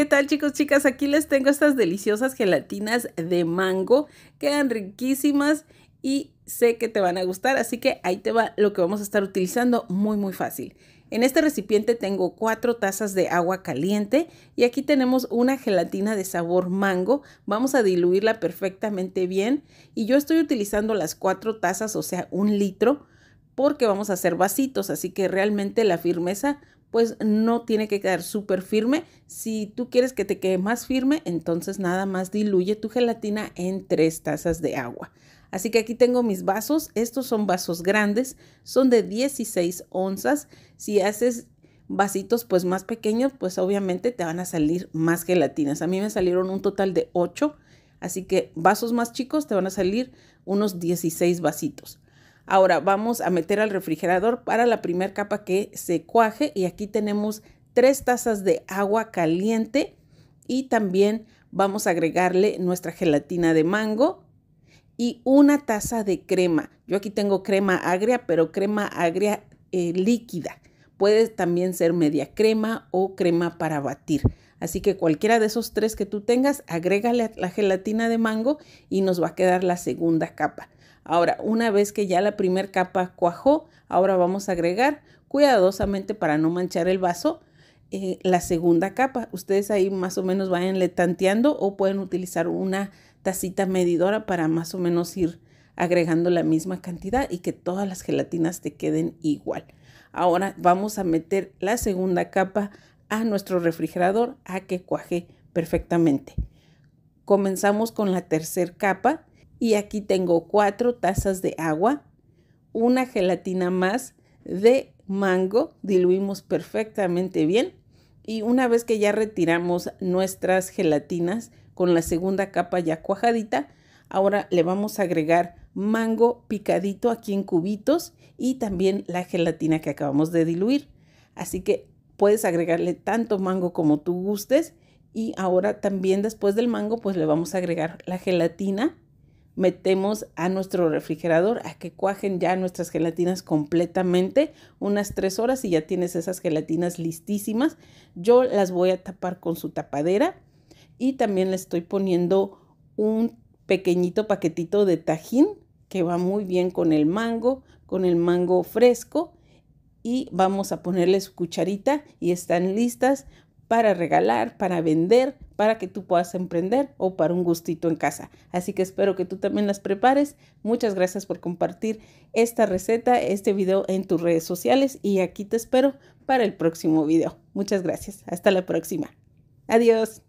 ¿Qué tal chicos, chicas? Aquí les tengo estas deliciosas gelatinas de mango. Quedan riquísimas y sé que te van a gustar, así que ahí te va lo que vamos a estar utilizando muy muy fácil. En este recipiente tengo cuatro tazas de agua caliente y aquí tenemos una gelatina de sabor mango. Vamos a diluirla perfectamente bien y yo estoy utilizando las cuatro tazas, o sea, un litro, porque vamos a hacer vasitos, así que realmente la firmeza pues no tiene que quedar súper firme. Si tú quieres que te quede más firme, entonces nada más diluye tu gelatina en tres tazas de agua. Así que aquí tengo mis vasos. Estos son vasos grandes, son de 16 onzas. Si haces vasitos pues más pequeños, pues obviamente te van a salir más gelatinas. A mí me salieron un total de 8, así que vasos más chicos te van a salir unos 16 vasitos. Ahora vamos a meter al refrigerador para la primera capa que se cuaje y aquí tenemos tres tazas de agua caliente y también vamos a agregarle nuestra gelatina de mango y una taza de crema. Yo aquí tengo crema agria, pero crema agria eh, líquida. Puede también ser media crema o crema para batir. Así que cualquiera de esos tres que tú tengas, agrégale la gelatina de mango y nos va a quedar la segunda capa. Ahora, una vez que ya la primera capa cuajó, ahora vamos a agregar cuidadosamente para no manchar el vaso eh, la segunda capa. Ustedes ahí más o menos vayan tanteando o pueden utilizar una tacita medidora para más o menos ir agregando la misma cantidad y que todas las gelatinas te queden igual. Ahora vamos a meter la segunda capa a nuestro refrigerador a que cuaje perfectamente. Comenzamos con la tercera capa y aquí tengo cuatro tazas de agua, una gelatina más de mango, diluimos perfectamente bien y una vez que ya retiramos nuestras gelatinas con la segunda capa ya cuajadita, ahora le vamos a agregar mango picadito aquí en cubitos y también la gelatina que acabamos de diluir. Así que puedes agregarle tanto mango como tú gustes y ahora también después del mango pues le vamos a agregar la gelatina metemos a nuestro refrigerador a que cuajen ya nuestras gelatinas completamente, unas tres horas y ya tienes esas gelatinas listísimas. Yo las voy a tapar con su tapadera y también le estoy poniendo un pequeñito paquetito de tajín que va muy bien con el mango, con el mango fresco y vamos a ponerle su cucharita y están listas para regalar, para vender, para que tú puedas emprender o para un gustito en casa. Así que espero que tú también las prepares. Muchas gracias por compartir esta receta, este video en tus redes sociales y aquí te espero para el próximo video. Muchas gracias. Hasta la próxima. Adiós.